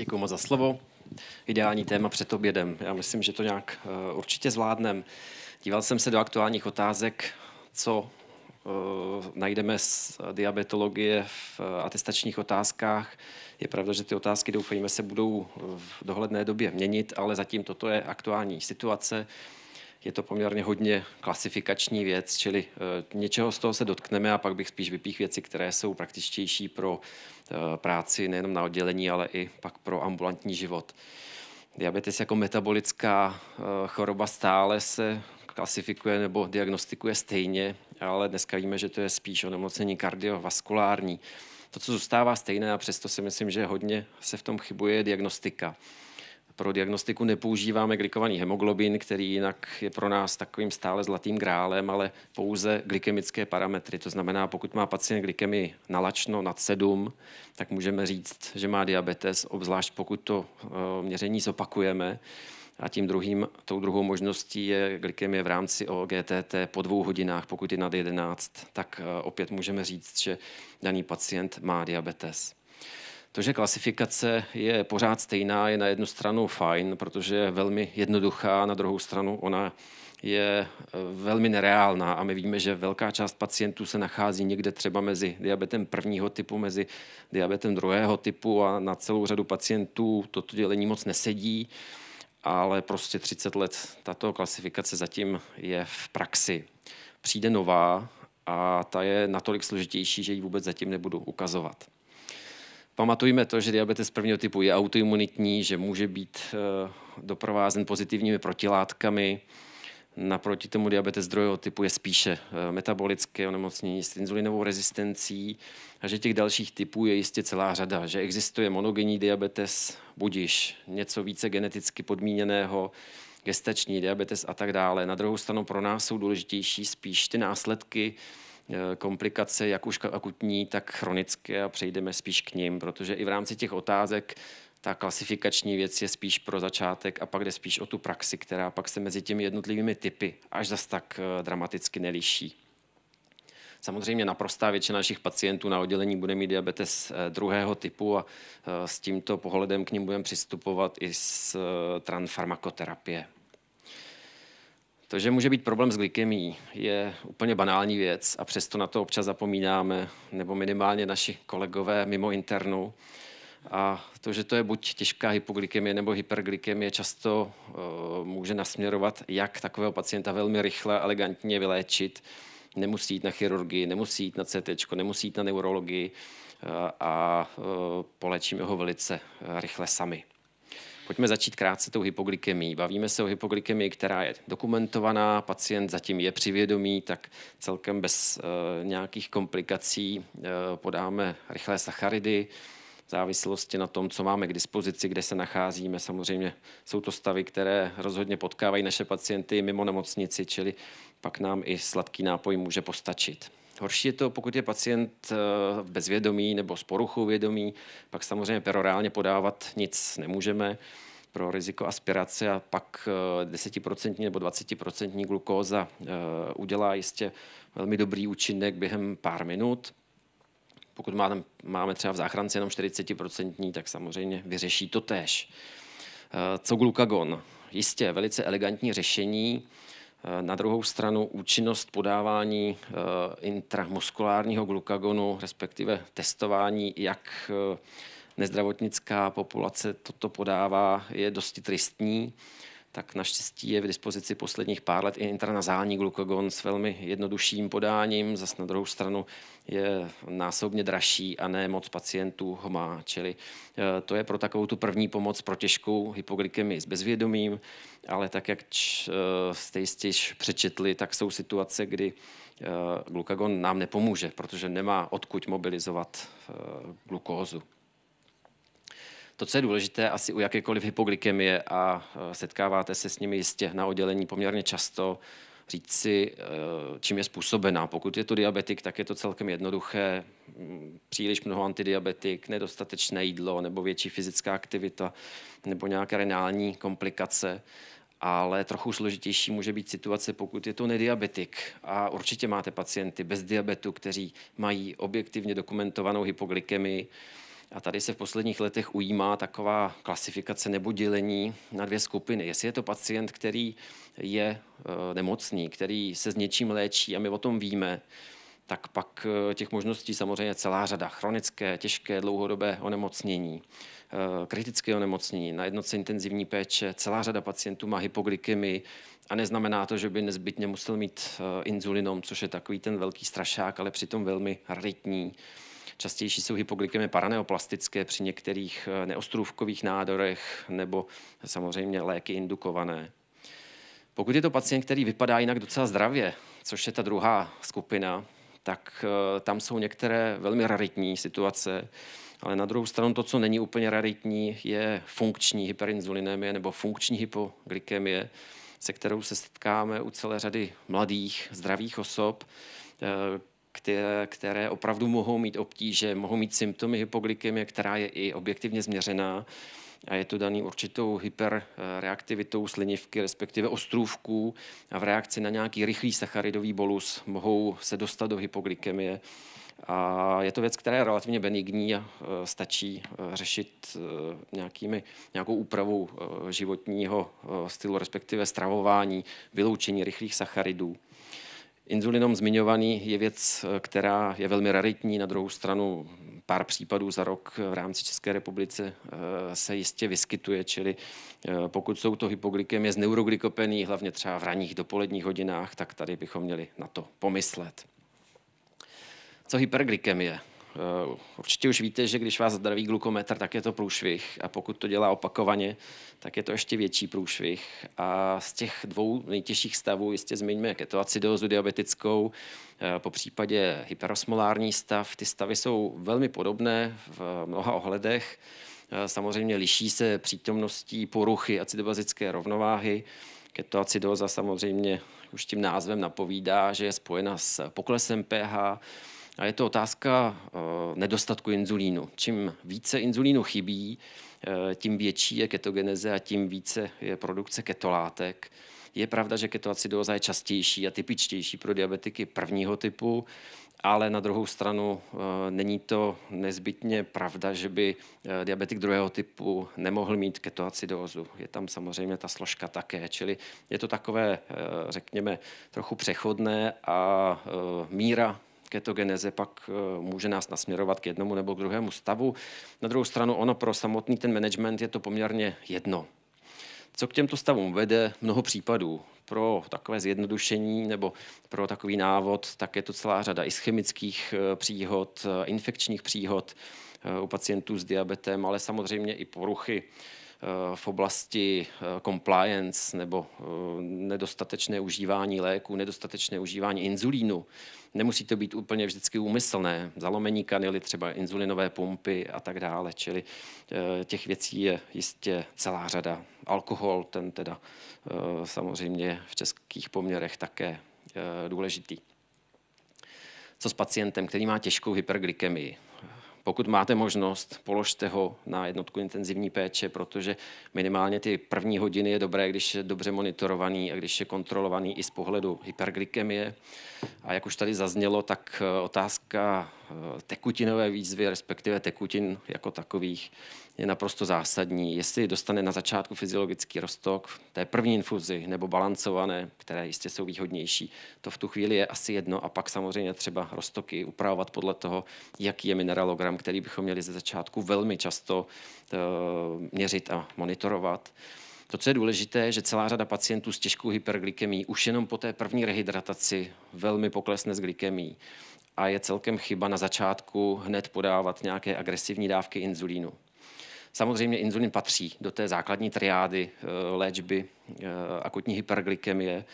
Děkuji moc za slovo. Ideální téma před obědem. Já myslím, že to nějak uh, určitě zvládnem. Díval jsem se do aktuálních otázek, co uh, najdeme z diabetologie v uh, atestačních otázkách. Je pravda, že ty otázky, doufejme, se budou v dohledné době měnit, ale zatím toto je aktuální situace je to poměrně hodně klasifikační věc, čili eh, něčeho z toho se dotkneme a pak bych spíš vypích věci, které jsou praktičtější pro eh, práci nejenom na oddělení, ale i pak pro ambulantní život. Diabetes jako metabolická eh, choroba stále se klasifikuje nebo diagnostikuje stejně, ale dneska víme, že to je spíš onemocnění kardiovaskulární. To, co zůstává stejné a přesto si myslím, že hodně se v tom chybuje, je diagnostika pro diagnostiku nepoužíváme glikovaný hemoglobin, který jinak je pro nás takovým stále zlatým grálem, ale pouze glykemické parametry. To znamená, pokud má pacient glykemii nalačno nad 7, tak můžeme říct, že má diabetes, obzvlášť pokud to eh, měření zopakujeme. A tím druhým, tou druhou možností je glykemie v rámci OGTT po dvou hodinách, pokud je nad 11, tak eh, opět můžeme říct, že daný pacient má diabetes. To, že klasifikace je pořád stejná, je na jednu stranu fajn, protože je velmi jednoduchá, na druhou stranu ona je eh, velmi nereálná a my víme, že velká část pacientů se nachází někde třeba mezi diabetem prvního typu, mezi diabetem druhého typu a na celou řadu pacientů toto dělení moc nesedí, ale prostě 30 let tato klasifikace zatím je v praxi. Přijde nová a ta je natolik složitější, že ji vůbec zatím nebudu ukazovat. Pamatujme to, že diabetes prvního typu je autoimunitní, že může být eh, doprovázen pozitivními protilátkami. Naproti tomu diabetes druhého typu je spíše eh, metabolické onemocnění s inzulinovou rezistencí a že těch dalších typů je jistě celá řada, že existuje monogenní diabetes, budiž něco více geneticky podmíněného, gestační diabetes a tak dále. Na druhou stranu pro nás jsou důležitější spíš ty následky, Eh, komplikace, jak už akutní, tak chronické a přejdeme spíš k ním, protože i v rámci těch otázek ta klasifikační věc je spíš pro začátek a pak jde spíš o tu praxi, která pak se mezi těmi jednotlivými typy až zas tak eh, dramaticky neliší. Samozřejmě naprostá většina našich pacientů na oddělení bude mít diabetes eh, druhého typu a s tímto pohledem k ním budeme přistupovat i z transfarmakoterapie. To, že může být problém s glykemií, je úplně banální věc a přesto na to občas zapomínáme, nebo minimálně naši kolegové mimo internu. A to, že to je buď těžká hypoglykemie nebo hyperglykemie, často uh, může nasměrovat, jak takového pacienta velmi rychle, elegantně vyléčit. Nemusí jít na chirurgii, nemusí jít na CT, nemusí jít na neurologii uh, a uh, eh, polečíme ho velice rychle sami. Pojďme začít krátce tou hypoglykemí. Bavíme se o hypoglykemii, která je dokumentovaná, pacient zatím je přivědomý, tak celkem bez e, nějakých komplikací e, podáme rychlé sacharidy, v závislosti na tom, co máme k dispozici, kde se nacházíme. Samozřejmě jsou to stavy, které rozhodně potkávají naše pacienty mimo nemocnici, čili pak nám i sladký nápoj může postačit. Horší je to, pokud je pacient eh, bezvědomý nebo s poruchou vědomí, pak samozřejmě perorálně podávat nic nemůžeme pro riziko aspirace a pak 10% eh, nebo 20% glukóza eh, udělá jistě velmi dobrý účinek během pár minut. Pokud máme třeba v záchrance jenom 40%, tak samozřejmě vyřeší to též. Co glukagon? Jistě, velice elegantní řešení. Eh, na druhou stranu účinnost podávání eh, intramuskulárního glukagonu, respektive testování, jak eh, nezdravotnická populace toto podává, je dosti tristní tak naštěstí je v dispozici posledních pár let i intranazální glukagon s velmi jednodušším podáním. Zas na druhou stranu je násobně dražší a ne moc pacientů ho má. Čili eh, to je pro takovou tu první pomoc pro těžkou hypoglykemii s bezvědomím, ale tak, jak eh, jste jistě přečetli, tak jsou situace, kdy eh, glukagon nám nepomůže, protože nemá odkud mobilizovat glukózu. To, co je důležité asi u jakékoliv hypoglykemie a e, setkáváte se s nimi jistě na oddělení poměrně často, říct si, e, čím je způsobená. Pokud je to diabetik, tak je to celkem jednoduché. Příliš mnoho antidiabetik, nedostatečné jídlo nebo větší fyzická aktivita nebo nějaké renální komplikace. Ale trochu složitější může být situace, pokud je to nediabetik. A určitě máte pacienty bez diabetu, kteří mají objektivně dokumentovanou hypoglykemii, a tady se v posledních letech ujímá taková klasifikace nebo dělení na dvě skupiny. Jestli je to pacient, který je eh, nemocný, který se s něčím léčí a my o tom víme, tak pak eh, těch možností samozřejmě celá řada. Chronické, těžké, dlouhodobé onemocnění, eh, kritické onemocnění, na jednoce intenzivní péče, celá řada pacientů má hypoglykemii a neznamená to, že by nezbytně musel mít inzulinom, což je takový ten velký strašák, ale přitom velmi raritní Častější jsou hypoglykemie paraneoplastické při některých eh, neostrůvkových nádorech nebo samozřejmě léky indukované. Pokud je to pacient, který vypadá jinak docela zdravě, což je ta druhá skupina, tak eh, tam jsou některé velmi raritní situace. Ale na druhou stranu to, co není úplně raritní, je funkční hyperinzulinemie nebo funkční hypoglykemie, se kterou se setkáme u celé řady mladých, zdravých osob, eh, které, které opravdu mohou mít obtíže, mohou mít symptomy hypoglykemie, která je i objektivně změřená a je to daný určitou hyperreaktivitou slinivky, respektive ostrůvků a v reakci na nějaký rychlý sacharidový bolus mohou se dostat do hypoglykemie. A je to věc, která je relativně benigní a e, stačí e, řešit e, nějakými, nějakou úpravou životního stylu, respektive stravování, vyloučení rychlých sacharidů. Inzulinom zmiňovaný je věc, eh, která je velmi raritní. Na druhou stranu pár případů za rok eh, v rámci České republice eh, se jistě vyskytuje, čili pokud jsou to hypoglykem je neuroglykopený, hlavně třeba v ranních dopoledních hodinách, tak tady bychom měli na to pomyslet. Co je? Eh, určitě už víte, že když vás zdraví glukometr, tak je to průšvih a pokud to dělá opakovaně, tak je to ještě větší průšvih. A z těch dvou nejtěžších stavů jistě zmiňme ketoacidózu diabetickou, eh, po případě hyperosmolární stav. Ty stavy jsou velmi podobné v mnoha ohledech. Eh, samozřejmě liší se přítomností poruchy acidobazické rovnováhy. Ketoacidóza samozřejmě už tím názvem napovídá, že je spojena s poklesem pH, a je to otázka eh, nedostatku inzulínu. Čím více inzulínu chybí, eh, tím větší je ketogeneze a tím více je produkce ketolátek. Je pravda, že ketoacidóza je častější a typičtější pro diabetiky prvního typu, ale na druhou stranu eh, není to nezbytně pravda, že by diabetik druhého typu nemohl mít ketoacidózu. Je tam samozřejmě ta složka také, čili je to takové, řekněme, trochu přechodné a míra ketogeneze pak eh, může nás nasměrovat k jednomu nebo k druhému stavu. Na druhou stranu ono pro samotný ten management je to poměrně jedno. Co k těmto stavům vede mnoho případů. Pro takové zjednodušení nebo pro takový návod, tak je to celá řada i z chemických eh, příhod, eh, infekčních příhod u pacientů s diabetem, ale samozřejmě i poruchy Eh, v oblasti eh, compliance nebo eh, nedostatečné užívání léku, nedostatečné užívání inzulínu. Nemusí to být úplně vždycky úmyslné. Zalomení kanily, třeba inzulinové pumpy a tak dále. Čili těch věcí je jistě celá řada. Alkohol, ten teda samozřejmě v českých poměrech také důležitý. Co s pacientem, který má těžkou hyperglykemii? Pokud máte možnost, položte ho na jednotku intenzivní péče, protože minimálně ty první hodiny je dobré, když je dobře monitorovaný a když je kontrolovaný i z pohledu hyperglykemie. A jak už tady zaznělo, tak eh, otázka Eh, tekutinové výzvy, respektive tekutin jako takových, je naprosto zásadní. Jestli dostane na začátku fyziologický rostok, té první infuzi nebo balancované, které jistě jsou výhodnější, to v tu chvíli je asi jedno. A pak samozřejmě třeba rostoky upravovat podle toho, jaký je mineralogram, který bychom měli ze začátku velmi často eh, měřit a monitorovat. To, co je důležité, že celá řada pacientů s těžkou hyperglykemí už jenom po té první rehydrataci velmi poklesne s glykemí a je celkem chyba na začátku hned podávat nějaké agresivní dávky inzulínu. Samozřejmě inzulin patří do té základní triády eh, léčby eh, akutní hyperglykemie.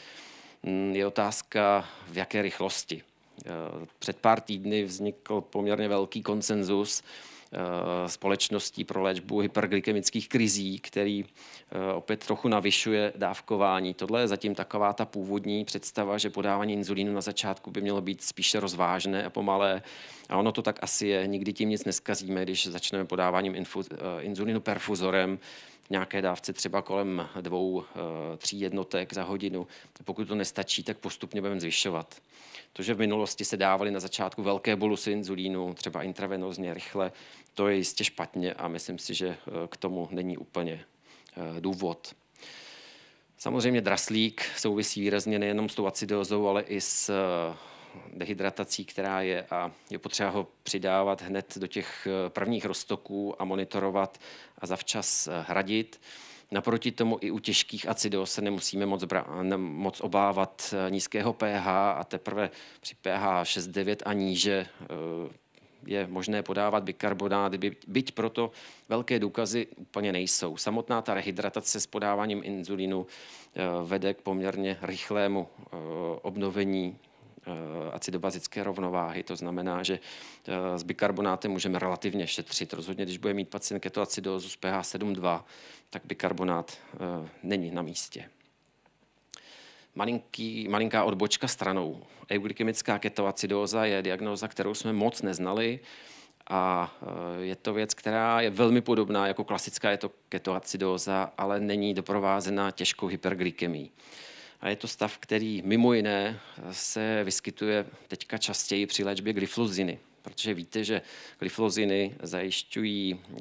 Mm, je otázka, v jaké rychlosti. Eh, před pár týdny vznikl poměrně velký konsenzus Eh, společností pro léčbu hyperglykemických krizí, který eh, opět trochu navyšuje dávkování. Tohle je zatím taková ta původní představa, že podávání inzulínu na začátku by mělo být spíše rozvážné a pomalé. A ono to tak asi je. Nikdy tím nic neskazíme, když začneme podáváním infu, eh, inzulínu perfuzorem, nějaké dávce třeba kolem dvou, eh, tří jednotek za hodinu. Pokud to nestačí, tak postupně budeme zvyšovat. To, že v minulosti se dávaly na začátku velké bolusy inzulínu, třeba intravenozně, rychle, to je jistě špatně a myslím si, že eh, k tomu není úplně eh, důvod. Samozřejmě draslík souvisí výrazně nejenom s tou acidózou, ale i s dehydratací, která je a je potřeba ho přidávat hned do těch eh, prvních roztoků a monitorovat a zavčas eh, hradit. Naproti tomu i u těžkých acidů se nemusíme moc, bra- moc obávat eh, nízkého pH a teprve při pH 6,9 a níže je možné podávat bikarbonát, by, byť proto velké důkazy úplně nejsou. Samotná ta rehydratace s podáváním inzulínu vede k poměrně rychlému obnovení Eh, acidobazické rovnováhy. To znamená, že eh, s bikarbonátem můžeme relativně šetřit. Rozhodně, když bude mít pacient ketoacidózu z pH 7,2, tak bikarbonát eh, není na místě. Malinký, malinká odbočka stranou. Euglikemická ketoacidóza je diagnóza, kterou jsme moc neznali a je to věc, která je velmi podobná jako klasická je to ketoacidóza, ale není doprovázená těžkou hyperglykemií. A je to stav, který mimo jiné eh, se vyskytuje teďka častěji při léčbě glyfluziny, protože víte, že glyfloziny zajišťují, eh,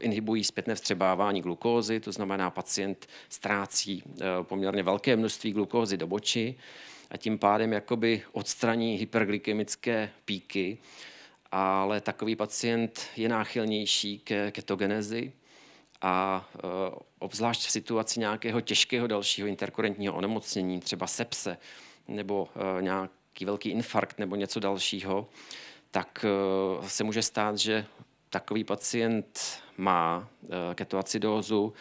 inhibují zpětné vstřebávání glukózy, to znamená, pacient ztrácí eh, poměrně velké množství glukózy do boči a tím pádem jakoby odstraní hyperglykemické píky, ale takový pacient je náchylnější ke ketogenezi, a eh, obzvlášť v situaci nějakého těžkého dalšího interkurentního onemocnění, třeba sepse nebo eh, nějaký velký infarkt nebo něco dalšího, tak eh, se může stát, že takový pacient má ketoacidózu,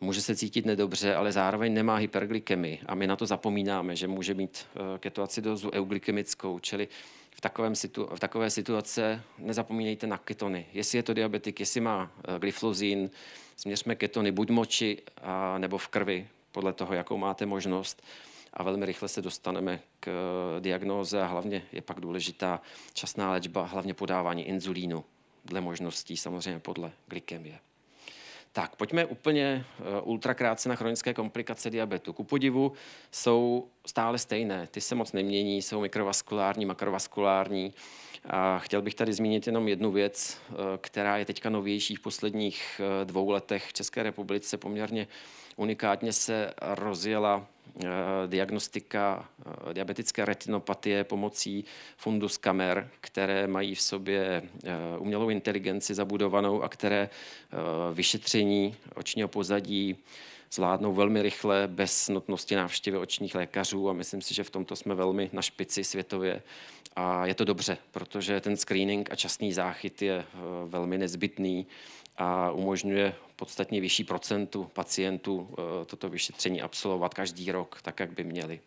může se cítit nedobře, ale zároveň nemá hyperglykemii. A my na to zapomínáme, že může mít ketoacidózu euglykemickou, čili v, takovém situ, v takové situace nezapomínejte na ketony. Jestli je to diabetik, jestli má eh, glyfluzín, směřme ketony buď moči a, nebo v krvi, podle toho, jakou máte možnost a velmi rychle se dostaneme k eh, diagnóze a hlavně je pak důležitá časná léčba, hlavně podávání inzulínu dle možností, samozřejmě podle glykemie. Tak, pojďme úplně eh, ultrakrátce na chronické komplikace diabetu. Ku podivu jsou stále stejné, ty se moc nemění, jsou mikrovaskulární, makrovaskulární. A chtěl bych tady zmínit jenom jednu věc, eh, která je teďka novější v posledních eh, dvou letech v České republice. Poměrně unikátně se rozjela Eh, diagnostika eh, diabetické retinopatie pomocí fundus kamer, které mají v sobě eh, umělou inteligenci zabudovanou a které vyšetření očního pozadí zvládnou velmi rychle bez nutnosti návštěvy očních lékařů a myslím si, že v tomto jsme velmi na špici světově. A je to dobře, protože ten screening a časný záchyt je eh, velmi nezbytný a umožňuje podstatně vyšší procentu pacientů eh, toto vyšetření absolvovat každý rok, tak jak by měli.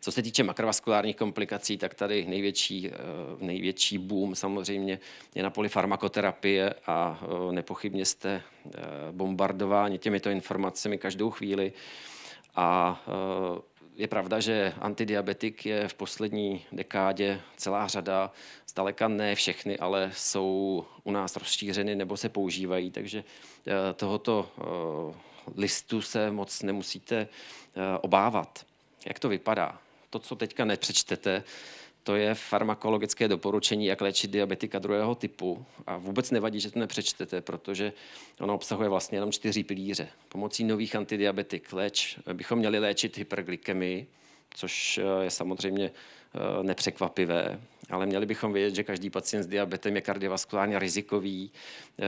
Co se týče makrovaskulárních komplikací, tak tady největší, eh, největší boom samozřejmě je na poli farmakoterapie a eh, nepochybně jste eh, bombardováni těmito informacemi každou chvíli. A je pravda, že antidiabetik je v poslední dekádě celá řada, zdaleka ne všechny, ale jsou u nás rozšířeny nebo se používají, takže tohoto listu se moc nemusíte obávat. Jak to vypadá? to, co teďka nepřečtete, to je farmakologické doporučení, jak léčit diabetika druhého typu. A vůbec nevadí, že to nepřečtete, protože ono obsahuje vlastně jenom čtyři pilíře. Pomocí nových antidiabetik léč, bychom měli léčit hyperglykemii, což eh, je samozřejmě eh, nepřekvapivé, ale měli bychom vědět, že každý pacient s diabetem je kardiovaskulárně rizikový, eh,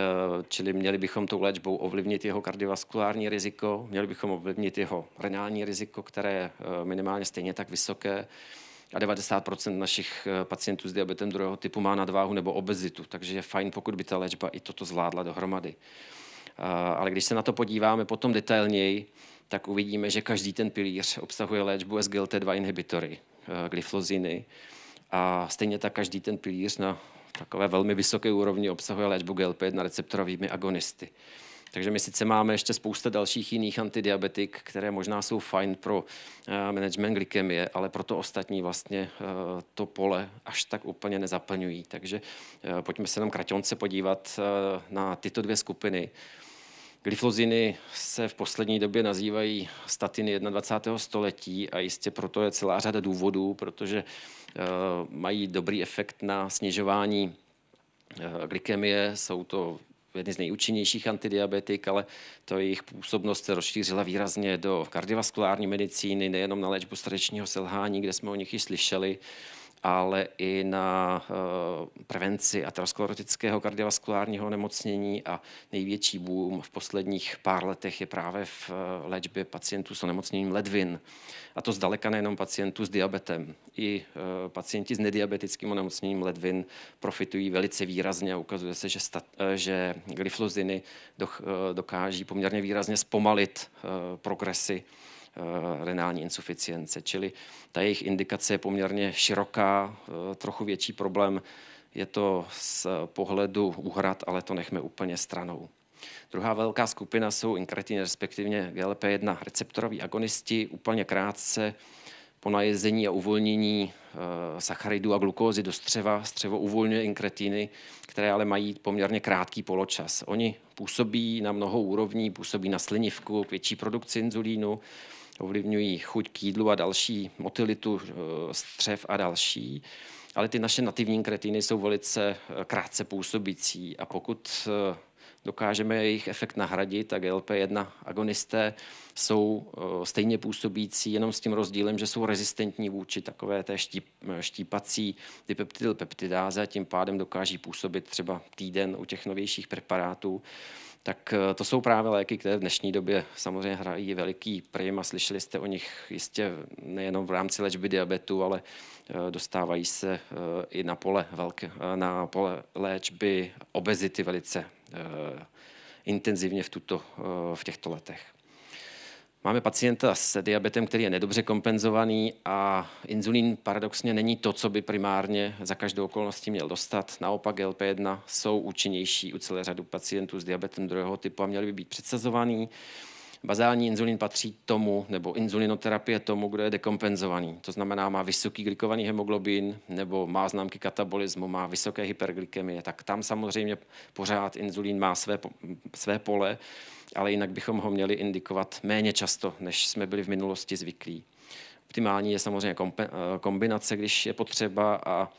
čili měli bychom tou léčbou ovlivnit jeho kardiovaskulární riziko, měli bychom ovlivnit jeho renální riziko, které je minimálně stejně tak vysoké a 90% našich pacientů s diabetem druhého typu má nadváhu nebo obezitu, takže je fajn, pokud by ta léčba i toto zvládla dohromady. Ale když se na to podíváme potom detailněji, tak uvidíme, že každý ten pilíř obsahuje léčbu SGLT2 inhibitory, eh, glyfloziny. A stejně tak každý ten pilíř na takové velmi vysoké úrovni obsahuje léčbu GLP-1 receptorovými agonisty. Takže my sice máme ještě spousta dalších jiných antidiabetik, které možná jsou fajn pro eh, management glykemie, ale pro to ostatní vlastně eh, to pole až tak úplně nezaplňují. Takže pojďme se nám kratonce podívat na tyto dvě skupiny. Glyfloziny se v poslední době nazývají statiny 21. století a jistě proto je celá řada důvodů, protože eh, mají dobrý efekt na snižování eh, glykemie, jsou to jedny z nejúčinnějších antidiabetik, ale to jejich působnost se rozšířila výrazně do kardiovaskulární medicíny, nejenom na léčbu srdečního selhání, kde jsme o nich i slyšeli, ale i na eh, prevenci aterosklerotického kardiovaskulárního nemocnění a největší boom v posledních pár letech je právě v eh, léčbě pacientů s onemocněním ledvin. A to zdaleka nejenom pacientů s diabetem. I eh, pacienti s nediabetickým onemocněním ledvin profitují velice výrazně a ukazuje se, že, stat, že glyfloziny dokáží poměrně výrazně zpomalit progresy Eh, renální insuficience. Čili ta jejich indikace je poměrně široká, eh, trochu větší problém je to z pohledu uhrad, ale to nechme úplně stranou. Druhá velká skupina jsou inkretiny, respektivně GLP-1 receptoroví agonisti. Úplně krátce po najezení a uvolnění eh, sacharidů a glukózy do střeva. Střevo uvolňuje inkretiny, které ale mají poměrně krátký poločas. Oni působí na mnoho úrovní, působí na slinivku, k větší produkci inzulínu, ovlivňují chuť k jídlu a další motilitu eh, střev a další. Ale ty naše nativní kretiny jsou velice eh, krátce působící a pokud eh, dokážeme jejich efekt nahradit, tak LP1 agonisté jsou stejně působící, jenom s tím rozdílem, že jsou rezistentní vůči takové té štíp, štípací dipeptidylpeptidáze a tím pádem dokáží působit třeba týden u těch novějších preparátů tak eh, to jsou právě léky, které v dnešní době samozřejmě hrají veliký prim a slyšeli jste o nich jistě nejenom v rámci léčby diabetu, ale eh, dostávají se eh, i na pole, velké, na pole léčby obezity velice intenzivně v, tuto, v těchto letech. Máme pacienta s diabetem, který je nedobře kompenzovaný a inzulín paradoxně není to, co by primárně za každou okolností měl dostat. Naopak GLP-1 jsou účinnější u celé řadu pacientů s diabetem druhého typu a měly by být předsazovaný. Bazální inzulin patří tomu, nebo inzulinoterapie tomu, kdo je dekompenzovaný. To znamená, má vysoký glikovaný hemoglobin nebo má známky katabolismu, má vysoké hyperglykemie. Tak tam samozřejmě pořád inzulin má své, své pole, ale jinak bychom ho měli indikovat méně často, než jsme byli v minulosti zvyklí. Optimální je samozřejmě eh, kombinace, když je potřeba a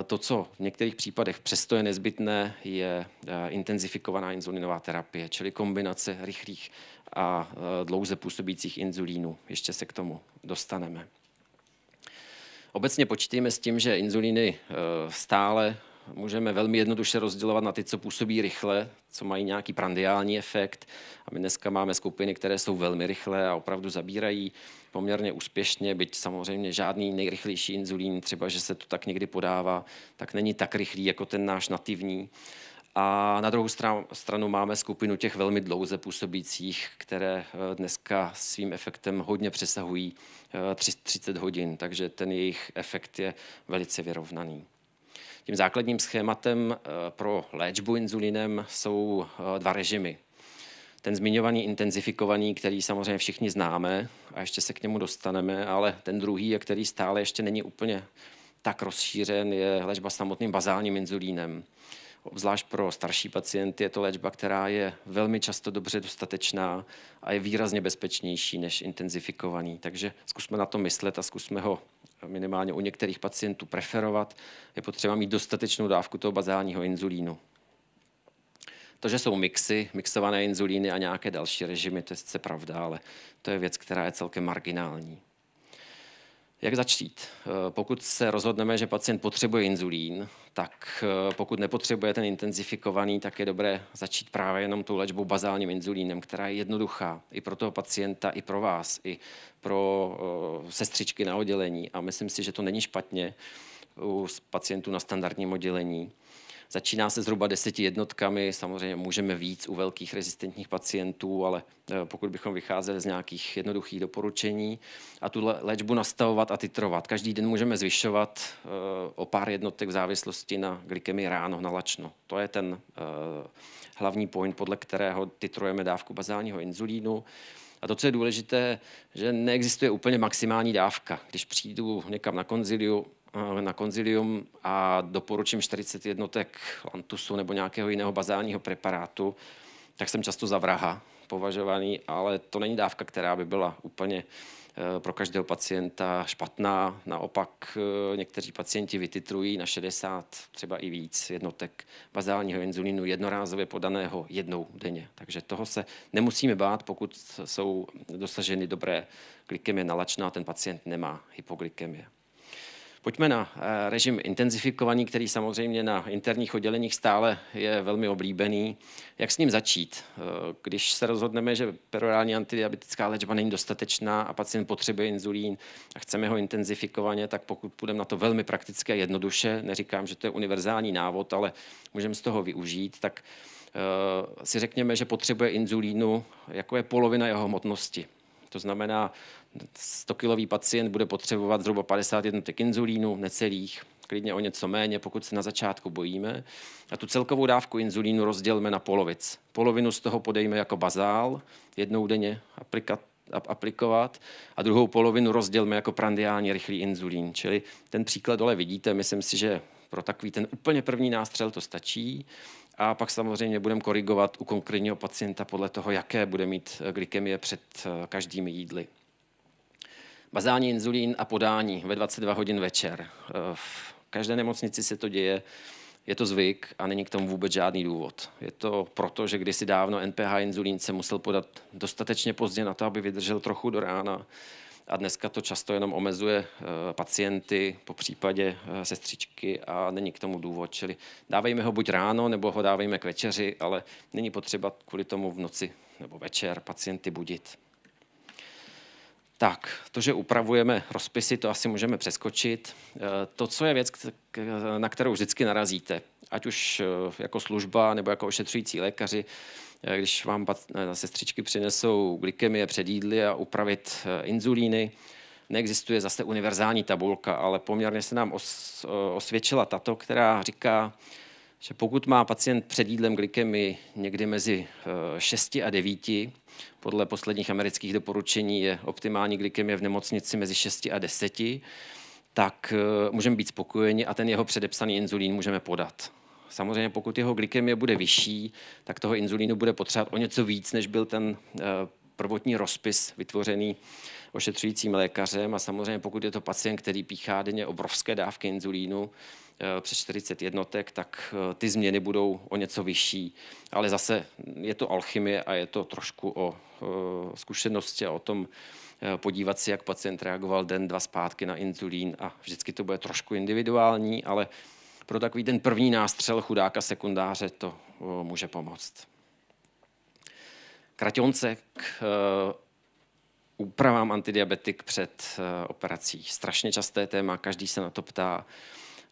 eh, to, co v některých případech přesto je nezbytné, je eh, intenzifikovaná inzulinová terapie, čili kombinace rychlých a e, dlouze působících inzulínů. Ještě se k tomu dostaneme. Obecně počítejme s tím, že inzulíny e, stále můžeme velmi jednoduše rozdělovat na ty, co působí rychle, co mají nějaký prandiální efekt. A my dneska máme skupiny, které jsou velmi rychlé a opravdu zabírají poměrně úspěšně, byť samozřejmě žádný nejrychlejší inzulín, třeba že se to tak někdy podává, tak není tak rychlý jako ten náš nativní. A na druhou stranu, stranu máme skupinu těch velmi dlouze působících, které eh, dneska svým efektem hodně přesahují 30 eh, hodin, takže ten jejich efekt je velice vyrovnaný. Tím základním schématem eh, pro léčbu inzulinem jsou dva režimy. Ten zmiňovaný intenzifikovaný, který samozřejmě všichni známe a ještě se k němu dostaneme, ale ten druhý, který stále ještě není úplně tak rozšířen, je léčba samotným bazálním inzulínem. Zvlášť pro starší pacienty je to léčba, která je velmi často dobře dostatečná a je výrazně bezpečnější než intenzifikovaný. Takže zkusme na to myslet a zkusme ho minimálně u některých pacientů preferovat. Je potřeba mít dostatečnou dávku toho bazálního inzulínu. To, že jsou mixy, mixované inzulíny a nějaké další režimy, to je sice pravda, ale to je věc, která je celkem marginální. Jak začít? Eh, pokud se rozhodneme, že pacient potřebuje inzulín, tak eh, pokud nepotřebuje ten intenzifikovaný, tak je dobré začít právě jenom tou léčbou bazálním inzulínem, která je jednoduchá i pro toho pacienta, i pro vás, i pro eh, sestřičky na oddělení. A myslím si, že to není špatně u pacientů na standardním oddělení. Začíná se zhruba deseti jednotkami, samozřejmě můžeme víc u velkých rezistentních pacientů, ale eh, pokud bychom vycházeli z nějakých jednoduchých doporučení a tu léčbu nastavovat a titrovat. Každý den můžeme zvyšovat eh, o pár jednotek v závislosti na glykemii ráno na lačno. To je ten eh, hlavní point, podle kterého titrujeme dávku bazálního inzulínu. A to, co je důležité, že neexistuje úplně maximální dávka. Když přijdu někam na konziliu, Eh, na konzilium a doporučím 40 jednotek lantusu nebo nějakého jiného bazálního preparátu, tak jsem často za vraha považovaný, ale to není dávka, která by byla úplně eh, pro každého pacienta špatná. Naopak eh, někteří pacienti vytitrují na 60, třeba i víc jednotek bazálního inzulínu jednorázově podaného jednou denně. Takže toho se nemusíme bát, pokud jsou dosaženy dobré glykemie nalačná, ten pacient nemá hypoglykemie. Pojďme na eh, režim intenzifikovaný, který samozřejmě na interních odděleních stále je velmi oblíbený. Jak s ním začít? Eh, když se rozhodneme, že perorální antidiabetická léčba není dostatečná a pacient potřebuje inzulín a chceme ho intenzifikovaně, tak pokud půjdeme na to velmi praktické a jednoduše, neříkám, že to je univerzální návod, ale můžeme z toho využít, tak eh, si řekněme, že potřebuje inzulínu, jako je polovina jeho hmotnosti. To znamená, 100-kilový pacient bude potřebovat zhruba 50 jednotek inzulínu, necelých, klidně o něco méně, pokud se na začátku bojíme. A tu celkovou dávku inzulínu rozdělme na polovic. Polovinu z toho podejme jako bazál, jednou denně aplikat, aplikovat a druhou polovinu rozdělme jako prandiální rychlý inzulín. Čili ten příklad dole vidíte, myslím si, že pro takový ten úplně první nástřel to stačí. A pak samozřejmě budeme korigovat u konkrétního pacienta podle toho, jaké bude mít eh, glykemie před eh, každými jídly. Bazální inzulín a podání ve 22 hodin večer. Eh, v každé nemocnici se to děje, je to zvyk a není k tomu vůbec žádný důvod. Je to proto, že kdysi dávno NPH inzulín se musel podat dostatečně pozdě na to, aby vydržel trochu do rána. A dneska to často jenom omezuje eh, pacienty, po případě eh, sestřičky a není k tomu důvod. Čili dávejme ho buď ráno, nebo ho dávejme k večeři, ale není potřeba kvůli tomu v noci nebo večer pacienty budit. Tak, to, že upravujeme rozpisy, to asi můžeme přeskočit. Eh, to, co je věc, na kterou vždycky narazíte, ať už eh, jako služba nebo jako ošetřující lékaři, eh, když vám sestřičky přinesou glykemie před jídly a upravit inzulíny, neexistuje zase univerzální tabulka, ale poměrně se nám os, osvědčila tato, která říká, že pokud má pacient před jídlem glykemii někdy mezi 6 eh, a 9, podle posledních amerických doporučení je optimální glikemie v nemocnici mezi 6 a 10, tak eh, můžeme být spokojeni a ten jeho předepsaný inzulín můžeme podat. Samozřejmě pokud jeho glikemie bude vyšší, tak toho inzulínu bude potřebovat o něco víc, než byl ten eh, prvotní rozpis vytvořený ošetřujícím lékařem a samozřejmě pokud je to pacient, který píchá denně obrovské dávky inzulínu, eh, přes 40 jednotek, tak eh, ty změny budou o něco vyšší. Ale zase je to alchymie a je to trošku o eh, zkušenosti a o tom podívat si, jak pacient reagoval den, dva zpátky na inzulín a vždycky to bude trošku individuální, ale pro takový ten první nástřel chudáka sekundáře to může pomoct kratonce k eh, úpravám antidiabetik před eh, operací. Strašně časté téma, každý se na to ptá.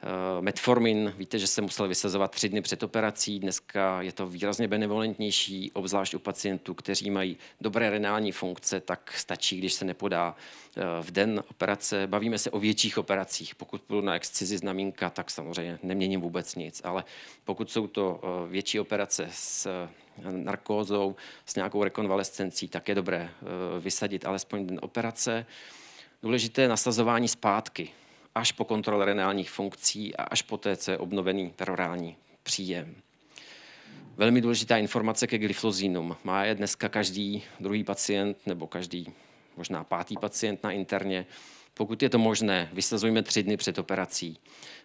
Eh, metformin, víte, že se musel vysazovat tři dny před operací, dneska je to výrazně benevolentnější, obzvlášť u pacientů, kteří mají dobré renální funkce, tak stačí, když se nepodá eh, v den operace. Bavíme se o větších operacích. Pokud budu na excizi znamínka, tak samozřejmě neměním vůbec nic, ale pokud jsou to eh, větší operace s narkózou, s nějakou rekonvalescencí, tak je dobré vysadit alespoň den operace. Důležité je nasazování zpátky až po kontrole renálních funkcí a až té, co je obnovený perorální příjem. Velmi důležitá informace ke glyflozinům. Má je dneska každý druhý pacient nebo každý možná pátý pacient na interně. Pokud je to možné, vysazujme tři dny před operací,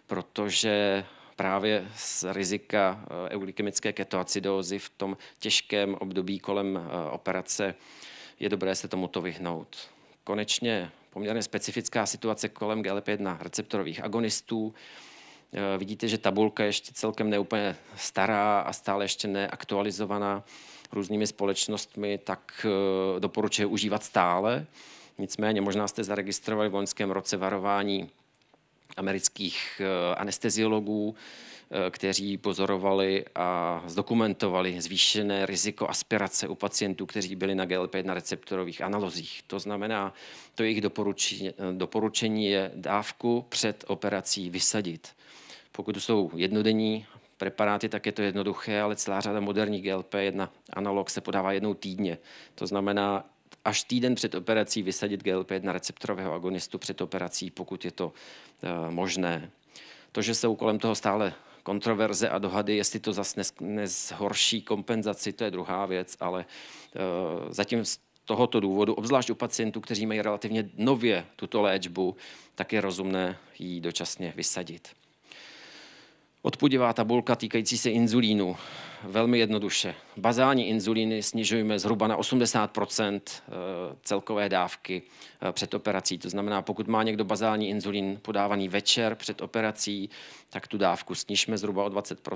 protože právě z rizika eh, eulikemické ketoacidózy v tom těžkém období kolem eh, operace je dobré se tomuto vyhnout. Konečně poměrně specifická situace kolem GLP-1 receptorových agonistů. Eh, vidíte, že tabulka je ještě celkem neúplně stará a stále ještě neaktualizovaná různými společnostmi, tak eh, doporučuje užívat stále. Nicméně možná jste zaregistrovali v loňském roce varování amerických eh, anesteziologů, eh, kteří pozorovali a zdokumentovali zvýšené riziko aspirace u pacientů, kteří byli na GLP na receptorových analozích. To znamená, to jejich doporučení, doporučení je dávku před operací vysadit. Pokud jsou jednodenní preparáty, tak je to jednoduché, ale celá řada moderních GLP-1 analog se podává jednou týdně. To znamená, až týden před operací vysadit GLP-1 receptorového agonistu před operací, pokud je to eh, možné. To, že se kolem toho stále kontroverze a dohady, jestli to zase nezhorší kompenzaci, to je druhá věc, ale eh, zatím z tohoto důvodu, obzvlášť u pacientů, kteří mají relativně nově tuto léčbu, tak je rozumné ji dočasně vysadit. Odpudivá tabulka týkající se inzulínu. Velmi jednoduše. Bazální inzulíny snižujeme zhruba na 80 eh, celkové dávky eh, před operací. To znamená, pokud má někdo bazální inzulín podávaný večer před operací, tak tu dávku snižme zhruba o 20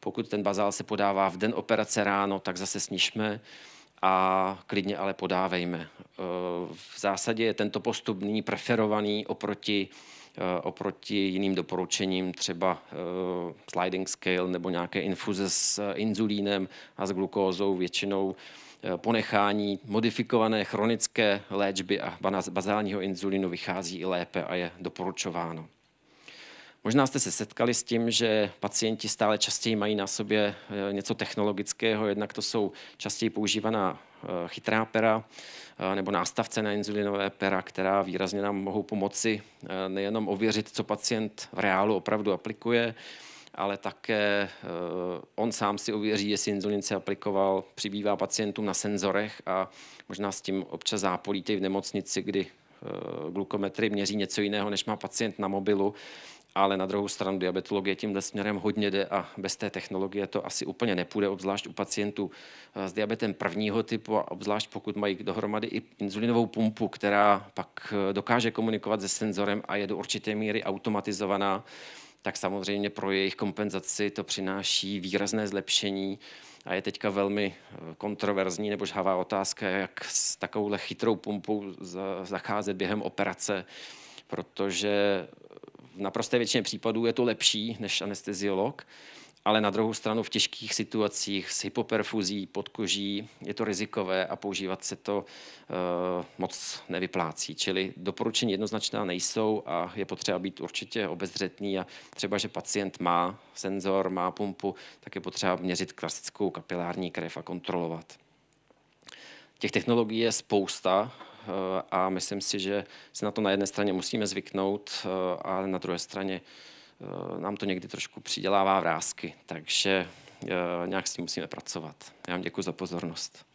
Pokud ten bazál se podává v den operace ráno, tak zase snižme a klidně ale podávejme. Eh, v zásadě je tento postup nyní preferovaný oproti Eh, oproti jiným doporučením, třeba eh, sliding scale nebo nějaké infuze s eh, inzulínem a s glukózou většinou ponechání modifikované chronické léčby a bazálního inzulínu vychází i lépe a je doporučováno. Možná jste se setkali s tím, že pacienti stále častěji mají na sobě eh, něco technologického, jednak to jsou častěji používaná eh, chytrá pera eh, nebo nástavce na inzulinové pera, která výrazně nám mohou pomoci nejenom ověřit, co pacient v reálu opravdu aplikuje, ale také on sám si ověří, jestli inzulin se aplikoval, přibývá pacientům na senzorech a možná s tím občas zápolíte v nemocnici, kdy glukometry měří něco jiného, než má pacient na mobilu ale na druhou stranu diabetologie tímhle směrem hodně jde a bez té technologie to asi úplně nepůjde, obzvlášť u pacientů eh, s diabetem prvního typu a obzvlášť pokud mají dohromady i inzulinovou pumpu, která pak eh, dokáže komunikovat se senzorem a je do určité míry automatizovaná, tak samozřejmě pro jejich kompenzaci to přináší výrazné zlepšení. A je teďka velmi eh, kontroverzní nebo žhavá otázka, jak s takovouhle chytrou pumpou zacházet během operace, protože v naprosté většině případů je to lepší než anesteziolog, ale na druhou stranu v těžkých situacích s hypoperfuzí koží je to rizikové a používat se to uh, moc nevyplácí. Čili doporučení jednoznačná nejsou a je potřeba být určitě obezřetný a třeba, že pacient má senzor, má pumpu, tak je potřeba měřit klasickou kapilární krev a kontrolovat. Těch technologií je spousta, Eh, a myslím si, že si na to na jedné straně musíme zvyknout eh, a na druhé straně eh, nám to někdy trošku přidělává vrázky, takže nějak s tím musíme pracovat. Já vám děkuji za pozornost.